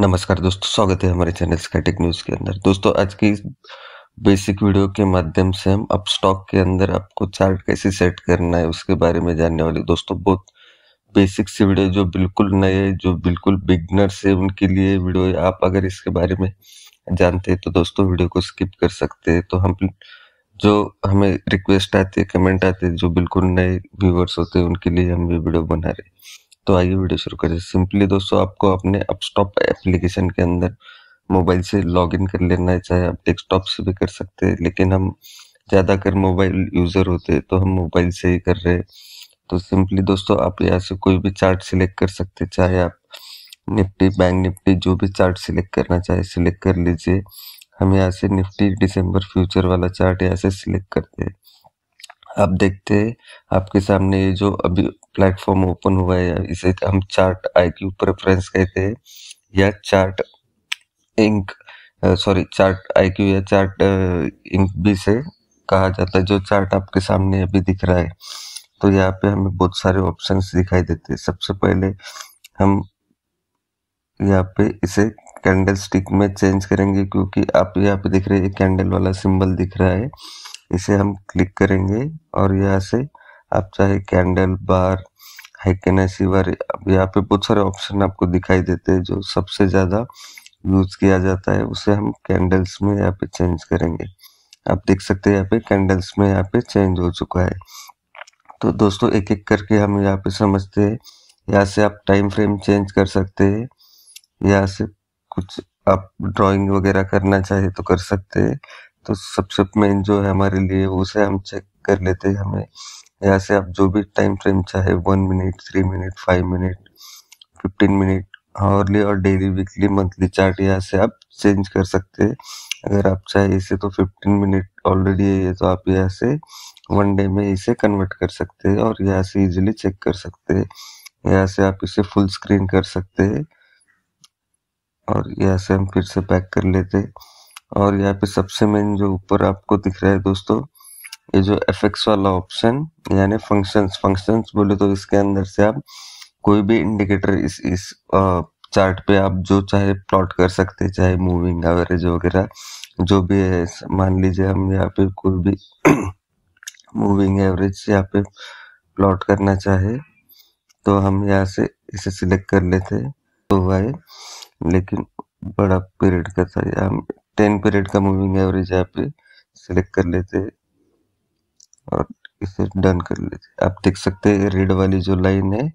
नमस्कार दोस्तों स्वागत है हमारे चैनल स्कैटिक न्यूज़ के अंदर दोस्तों आज की बेसिक वीडियो के माध्यम से हम अब स्टॉक के अंदर आपको चार्ट कैसे सेट करना है उसके बारे में जानने वाले दोस्तों बहुत बेसिक सी वीडियो जो बिल्कुल नए जो बिल्कुल बिगनर्स है उनके लिए वीडियो है आप अगर इसके बारे में जानते हैं तो दोस्तों वीडियो को स्किप कर सकते हैं तो हम जो हमें रिक्वेस्ट आते है कमेंट आते हैं जो बिल्कुल नए व्यूवर्स होते हैं उनके लिए हम ये वीडियो बना रहे हैं तो आइए वीडियो शुरू करें सिंपली दोस्तों आपको अपने अपस्टॉप एप्लीकेशन के अंदर मोबाइल से लॉगिन कर लेना है चाहे आप डेस्कटॉप से भी कर सकते हैं लेकिन हम ज़्यादातर मोबाइल यूज़र होते हैं तो हम मोबाइल से ही कर रहे हैं तो सिंपली दोस्तों आप यहाँ से कोई भी चार्ट सिलेक्ट कर सकते चाहे आप निफ्टी बैंक निफ्टी जो भी चार्ट सिलेक्ट करना चाहे सिलेक्ट कर लीजिए हम यहाँ से निफ्टी डिसम्बर फ्यूचर वाला चार्ट यहाँ से सिलेक्ट करते हैं आप देखते हैं आपके सामने ये जो अभी प्लेटफॉर्म ओपन हुआ है इसे हम चार्ट आईक्यू प्रेफरेंस कहते हैं या Chartink sorry ChartIQ या चार्ट इंक भी से कहा जाता है जो चार्ट आपके सामने अभी दिख रहा है तो यहाँ पे हमें बहुत सारे ऑप्शंस दिखाई देते हैं सबसे पहले हम यहाँ पे इसे कैंडल स्टिक में चेंज करेंगे क्योंकि आप यहाँ पे देख रहे हैं कैंडल वाला सिंबल दिख रहा है इसे हम क्लिक करेंगे और यहाँ से आप चाहे कैंडल बार हैकेनासी बार यहाँ पे बहुत सारे ऑप्शन आपको दिखाई देते हैं जो सबसे ज़्यादा यूज किया जाता है उसे हम कैंडल्स में यहाँ पे चेंज करेंगे आप देख सकते हैं यहाँ पे कैंडल्स में यहाँ पे चेंज हो चुका है तो दोस्तों एक एक करके हम यहाँ पे समझते हैं यहाँ से आप टाइम फ्रेम चेंज कर सकते हैं यहाँ से कुछ आप ड्राइंग वगैरह करना चाहे तो कर सकते हैं तो सबसे मेन जो है हमारे लिए उसे हम चेक कर लेते हैं हमें यहाँ से आप जो भी टाइम फ्रेम चाहे one minute three minute five minute fifteen minute hourly और डेली वीकली मंथली चार्ट यहाँ से आप चेंज कर सकते हैं अगर आप चाहे इसे तो फिफ्टीन मिनट ऑलरेडी है तो आप यहाँ से वन डे में इसे कन्वर्ट कर सकते हैं और यहाँ से इजीली चेक कर सकते हैं यहाँ से आप इसे फुल स्क्रीन कर सकते हैं और यहाँ से हम फिर से पैक कर लेते हैं और यहाँ पे सबसे मेन जो ऊपर आपको दिख रहा है दोस्तों ये जो एफ वाला ऑप्शन यानी फंक्शंस फंक्शंस बोले तो इसके अंदर से आप कोई भी इंडिकेटर इस इस चार्ट पे आप जो चाहे प्लॉट कर सकते चाहे मूविंग एवरेज वगैरह जो भी है मान लीजिए हम यहाँ पे कोई भी मूविंग एवरेज यहाँ पे प्लॉट करना चाहे तो हम यहाँ से इसे सिलेक्ट कर लेते तो हुआ है लेकिन बड़ा पीरियड का था हम टेन पीरियड का मूविंग एवरेज यहाँ पे सिलेक्ट कर लेते और इसे डन कर लेते आप देख सकते हैं रेड वाली जो लाइन है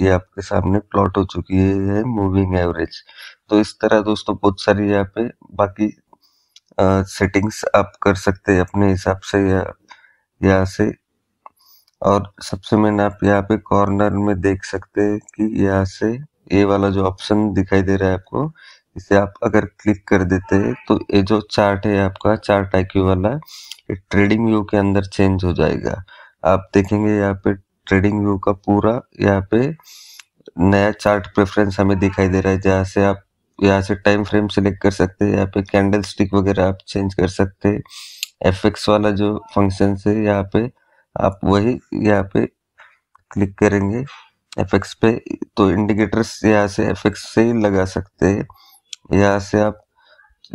ये आपके सामने प्लॉट हो चुकी है ये मूविंग एवरेज तो इस तरह दोस्तों बहुत सारी यहाँ पे बाकी आ, सेटिंग्स आप कर सकते हैं अपने हिसाब से या यहाँ से और सबसे मेन आप यहाँ पे कॉर्नर में देख सकते हैं कि यहाँ से ये वाला जो ऑप्शन दिखाई दे रहा है आपको इसे आप अगर क्लिक कर देते हैं तो ये जो चार्ट है आपका चार्ट आईक्यू वाला ये ट्रेडिंग व्यू के अंदर चेंज हो जाएगा आप देखेंगे यहाँ पे ट्रेडिंग व्यू का पूरा यहाँ पे नया चार्ट प्रेफरेंस हमें दिखाई दे रहा है जहाँ से आप यहाँ से टाइम फ्रेम सेलेक्ट कर सकते हैं यहाँ पे कैंडल स्टिक वगैरह आप चेंज कर सकते हैं एफ वाला जो फंक्शन है यहाँ पे आप वही यहाँ पे क्लिक करेंगे एफ पे तो इंडिकेटर्स यहाँ से एफ से लगा सकते हैं यहाँ से आप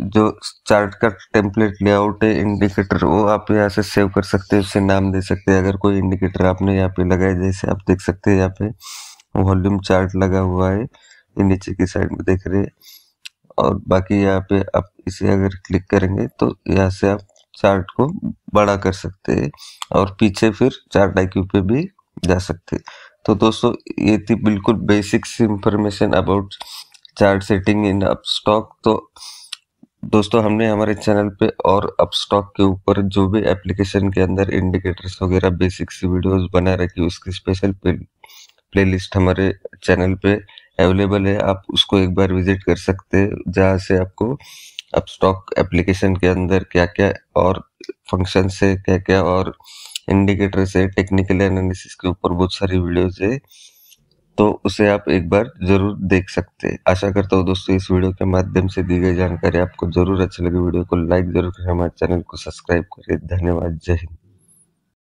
जो चार्ट का टेम्पलेट लेआउट है इंडिकेटर वो आप यहाँ से सेव कर सकते हैं उसे नाम दे सकते हैं अगर कोई इंडिकेटर आपने यहाँ पे लगाया जैसे आप देख सकते हैं यहाँ पे वॉल्यूम चार्ट लगा हुआ है ये नीचे की साइड में देख रहे हैं और बाकी यहाँ पे आप इसे अगर क्लिक करेंगे तो यहाँ से आप चार्ट को बड़ा कर सकते हैं और पीछे फिर चार्ट आईक्यू पे भी जा सकते हैं तो दोस्तों ये थी बिल्कुल basics information about chart setting in Upstox तो दोस्तों हमने हमारे चैनल पे और अपस्टॉक के ऊपर जो भी एप्लीकेशन के अंदर इंडिकेटर्स वगैरह बेसिक सी वीडियोस बना रखी उसकी स्पेशल प्ले प्लेलिस्ट हमारे चैनल पे अवेलेबल है आप उसको एक बार विजिट कर सकते हैं जहाँ से आपको अपस्टॉक एप्लीकेशन के अंदर क्या क्या और फंक्शन से क्या क्या और इंडिकेटर्स है टेक्निकल एनालिसिस के ऊपर बहुत सारी वीडियोज है तो उसे आप एक बार जरूर देख सकते हैं आशा करता हूँ दोस्तों इस वीडियो के माध्यम से दी गई जानकारी आपको जरूर अच्छी लगी वीडियो को लाइक जरूर करें हमारे चैनल को सब्सक्राइब करें धन्यवाद जय हिंद